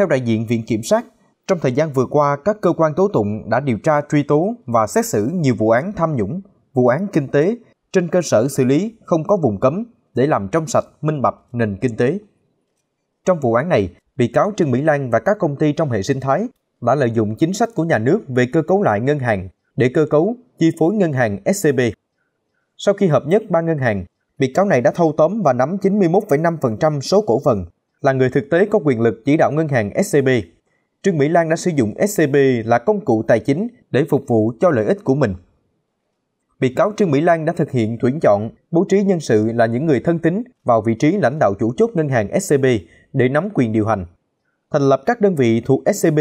Theo đại diện Viện Kiểm sát, trong thời gian vừa qua, các cơ quan tố tụng đã điều tra truy tố và xét xử nhiều vụ án tham nhũng, vụ án kinh tế trên cơ sở xử lý không có vùng cấm để làm trong sạch minh bạch nền kinh tế. Trong vụ án này, bị cáo Trương Mỹ Lan và các công ty trong hệ sinh thái đã lợi dụng chính sách của nhà nước về cơ cấu lại ngân hàng để cơ cấu chi phối ngân hàng SCB. Sau khi hợp nhất ba ngân hàng, bị cáo này đã thâu tóm và nắm 91,5% số cổ phần là người thực tế có quyền lực chỉ đạo ngân hàng SCB. Trương Mỹ Lan đã sử dụng SCB là công cụ tài chính để phục vụ cho lợi ích của mình. Bị cáo Trương Mỹ Lan đã thực hiện tuyển chọn, bố trí nhân sự là những người thân tín vào vị trí lãnh đạo chủ chốt ngân hàng SCB để nắm quyền điều hành. Thành lập các đơn vị thuộc SCB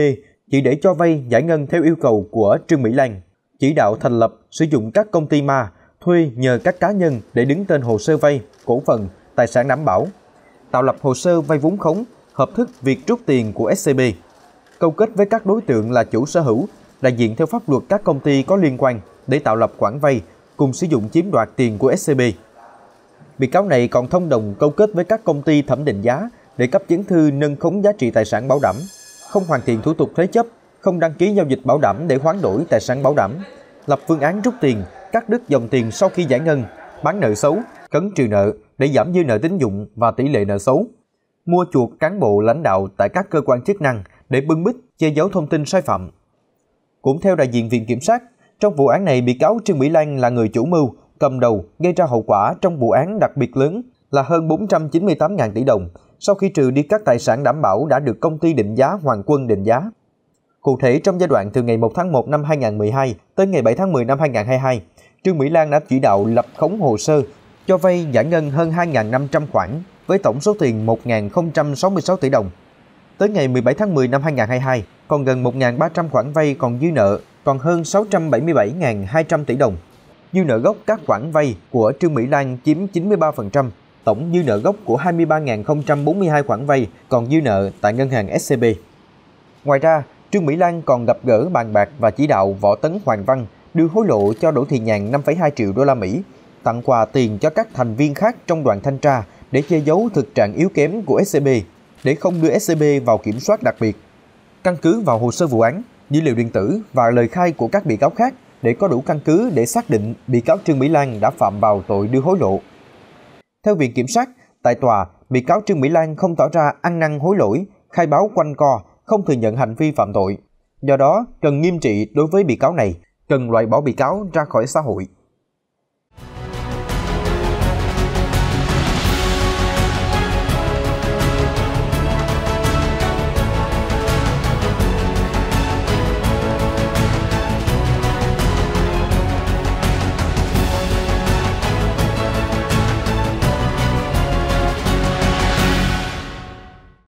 chỉ để cho vay giải ngân theo yêu cầu của Trương Mỹ Lan, chỉ đạo thành lập sử dụng các công ty ma thuê nhờ các cá nhân để đứng tên hồ sơ vay, cổ phần, tài sản đảm bảo tạo lập hồ sơ vay vốn khống, hợp thức việc rút tiền của SCB, câu kết với các đối tượng là chủ sở hữu, đại diện theo pháp luật các công ty có liên quan để tạo lập khoản vay cùng sử dụng chiếm đoạt tiền của SCB. Bị cáo này còn thông đồng câu kết với các công ty thẩm định giá để cấp chứng thư nâng khống giá trị tài sản bảo đảm, không hoàn thiện thủ tục thế chấp, không đăng ký giao dịch bảo đảm để hoán đổi tài sản bảo đảm, lập phương án rút tiền, cắt đứt dòng tiền sau khi giải ngân, bán nợ xấu, cấn trừ nợ, để giảm dư nợ tín dụng và tỷ lệ nợ xấu, mua chuộc cán bộ lãnh đạo tại các cơ quan chức năng để bưng bít che giấu thông tin sai phạm. Cũng theo đại diện Viện Kiểm sát, trong vụ án này bị cáo Trương Mỹ Lan là người chủ mưu, cầm đầu gây ra hậu quả trong vụ án đặc biệt lớn là hơn 498.000 tỷ đồng sau khi trừ đi các tài sản đảm bảo đã được công ty định giá Hoàng Quân định giá. Cụ thể, trong giai đoạn từ ngày 1 tháng 1 năm 2012 tới ngày 7 tháng 10 năm 2022, Trương Mỹ Lan đã chỉ đạo lập khống hồ sơ cho vay giải ngân hơn 2.500 khoản với tổng số tiền 1.066 tỷ đồng. Tới ngày 17 tháng 10 năm 2022, còn gần 1.300 khoản vay còn dư nợ, còn hơn 677.200 tỷ đồng. Dư nợ gốc các khoản vay của Trương Mỹ Lan chiếm 93%, tổng dư nợ gốc của 23.042 khoản vay còn dư nợ tại ngân hàng SCB. Ngoài ra, Trương Mỹ Lan còn gặp gỡ bàn bạc và chỉ đạo Võ Tấn Hoàng Văn đưa hối lộ cho Đỗ Thị Nhàn 5,2 triệu đô la Mỹ tặng quà tiền cho các thành viên khác trong đoàn thanh tra để che giấu thực trạng yếu kém của SCB, để không đưa SCB vào kiểm soát đặc biệt. Căn cứ vào hồ sơ vụ án, dữ liệu điện tử và lời khai của các bị cáo khác để có đủ căn cứ để xác định bị cáo Trương Mỹ Lan đã phạm vào tội đưa hối lộ. Theo Viện Kiểm sát, tại tòa, bị cáo Trương Mỹ Lan không tỏ ra ăn năn hối lỗi, khai báo quanh co, không thừa nhận hành vi phạm tội. Do đó, cần nghiêm trị đối với bị cáo này, cần loại bỏ bị cáo ra khỏi xã hội.